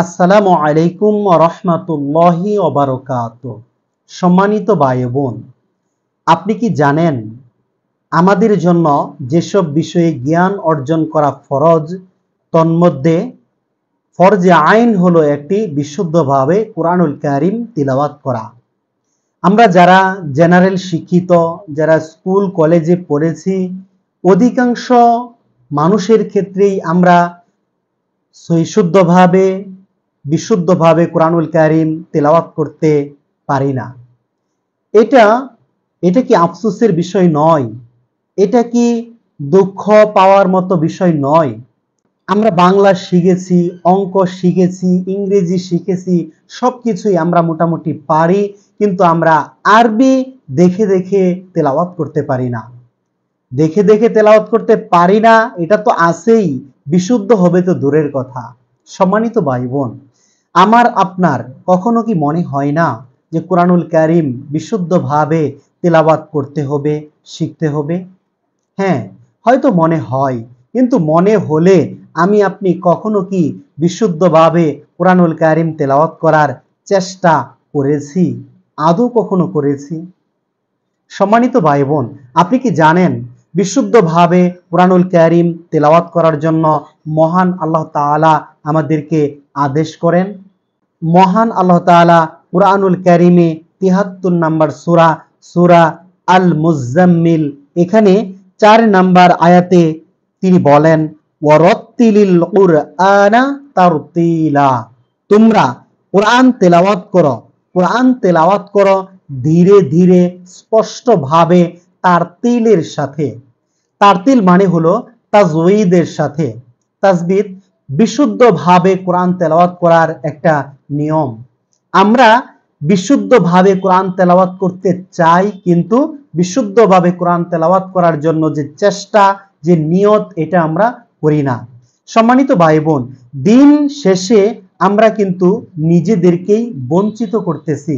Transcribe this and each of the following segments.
আসসালামু আলাইকুম রহমাতুল্লাহি অবরকাত সম্মানিত ভাই বোন আপনি কি জানেন আমাদের জন্য যেসব বিষয়ে জ্ঞান অর্জন করা ফরজ তন্মধ্যে ফরজে আইন হলো একটি বিশুদ্ধভাবে কোরআনুল কারিম তিলাবাত করা আমরা যারা জেনারেল শিক্ষিত যারা স্কুল কলেজে পড়েছি অধিকাংশ মানুষের ক্ষেত্রেই আমরা সহিশুদ্ধভাবে বিশুদ্ধভাবে কোরআনুল কারিম তেলাওয়াত করতে পারি না এটা এটা কি আফসুসের বিষয় নয় এটা কি দুঃখ পাওয়ার মতো বিষয় নয় আমরা বাংলা শিখেছি অঙ্ক শিখেছি ইংরেজি শিখেছি সব কিছুই আমরা মোটামুটি পারি কিন্তু আমরা আরবি দেখে দেখে তেলাওয়াত করতে পারি না দেখে দেখে তেলাওয়াত করতে পারি না এটা তো আছেই বিশুদ্ধ হবে তো দূরের কথা সম্মানিত ভাই বোন আমার আপনার কখনো কি মনে হয় না যে কোরআনুল ক্যারিম বিশুদ্ধভাবে তেলাবাত করতে হবে শিখতে হবে হ্যাঁ হয়তো মনে হয় কিন্তু মনে হলে আমি আপনি কখনো কি বিশুদ্ধভাবে কোরআনুল ক্যারিম তেলাওয়াত করার চেষ্টা করেছি আদৌ কখনো করেছি সম্মানিত ভাই বোন আপনি কি জানেন বিশুদ্ধভাবে কোরআনুল ক্যারিম তেলাওয়াত করার জন্য মহান আল্লাহ তালা আমাদেরকে আদেশ করেন মহান আল্লাহ তালা কুরআনুল ক্যারিমে তিহাত্তর নাম্বার সুরা সুরা আল মুজাম্মিল এখানে চার নাম্বার আয়াতে তিনি বলেন ওয়ারত্তিলিল কুরআনা তারতিলা তোমরা কোরআন তেলাওয়াত করো কোরআন তেলাওয়াত করো ধীরে ধীরে স্পষ্টভাবে তার তিলের সাথে তার তিল মানে হলো তাজবিদের সাথে তাজবিদ বিশুদ্ধভাবে কোরআন তেলাওয়াত করার একটা নিয়ম আমরা বিশুদ্ধভাবে কোরআন তেলাওয়াত করতে চাই কিন্তু বিশুদ্ধভাবে কোরআন তেলাওয়াত করার জন্য যে চেষ্টা যে নিয়ত এটা আমরা করি না সম্মানিত ভাই বোন দিন শেষে আমরা কিন্তু নিজেদেরকেই বঞ্চিত করতেছি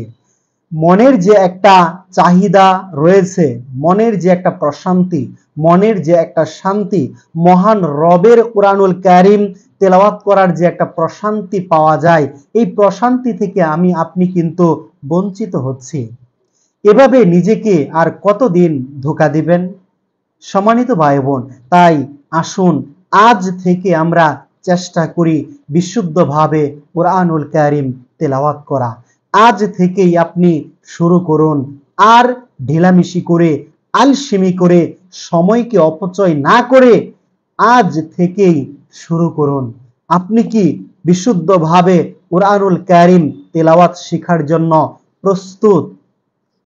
মনের যে একটা চাহিদা রয়েছে মনের যে একটা প্রশান্তি মনের যে একটা শান্তি মহান রবের কোরআনুল ক্যারিম তেলাওয়াত করার যে একটা প্রশান্তি পাওয়া যায় এই প্রশান্তি থেকে আমি আপনি কিন্তু বঞ্চিত হচ্ছি এভাবে নিজেকে আর কতদিন ধোকা দিবেন সম্মানিত ভাই বোন তাই আসুন আজ থেকে আমরা চেষ্টা করি বিশুদ্ধভাবে কোরআনুল ক্যারিম তেলাওয়াত করা আজ থেকেই আপনি শুরু করুন আর ঢিলামিশি করে আলসিমি করে সময়কে অপচয় না করে আজ থেকেই শুরু করুন আপনি কি বিশুদ্ধভাবে কোরআনুল ক্যারিম তেলাওয়াত শেখার জন্য প্রস্তুত